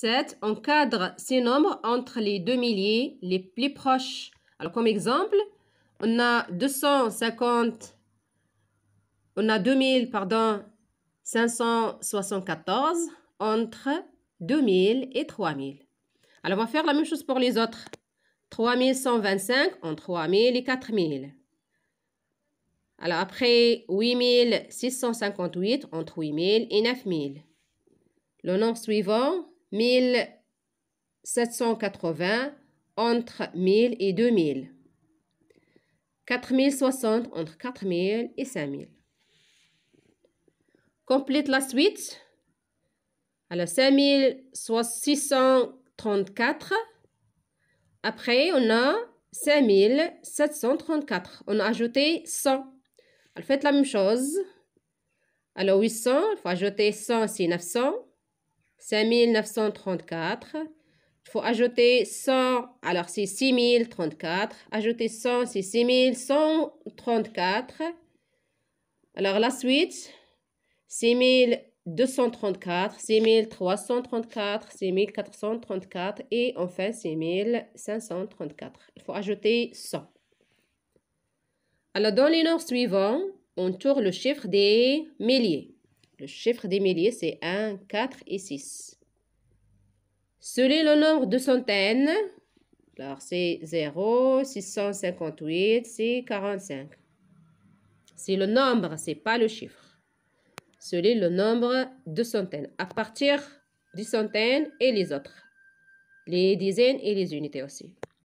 7. On ces nombres entre les deux milliers les plus proches. Alors, comme exemple, on a 250, on a 2000, pardon, 574 entre 2000 et 3000. Alors, on va faire la même chose pour les autres. 3125 entre 3000 et 4000. Alors, après 8658 entre 8000 et 9000. Le nombre suivant, 1780 entre 1000 et 2000. 4060 entre 4000 et 5000. Complète la suite. Alors 5634. Après, on a 5734. On a ajouté 100. Alors faites la même chose. Alors 800, il faut ajouter 100, c'est 900. 5934. Il faut ajouter 100, alors c'est 6034. Ajouter 100, c'est 6134. Alors la suite, 6234, 6334, 6434 et enfin 6534. Il faut ajouter 100. Alors dans les noms suivants, on tourne le chiffre des milliers. Le chiffre des milliers, c'est 1, 4 et 6. Celui-là, le nombre de centaines, alors c'est 0, 658, c'est 45. C'est le nombre, ce n'est pas le chiffre. Celui-là, le nombre de centaines. À partir du centaine et les autres. Les dizaines et les unités aussi.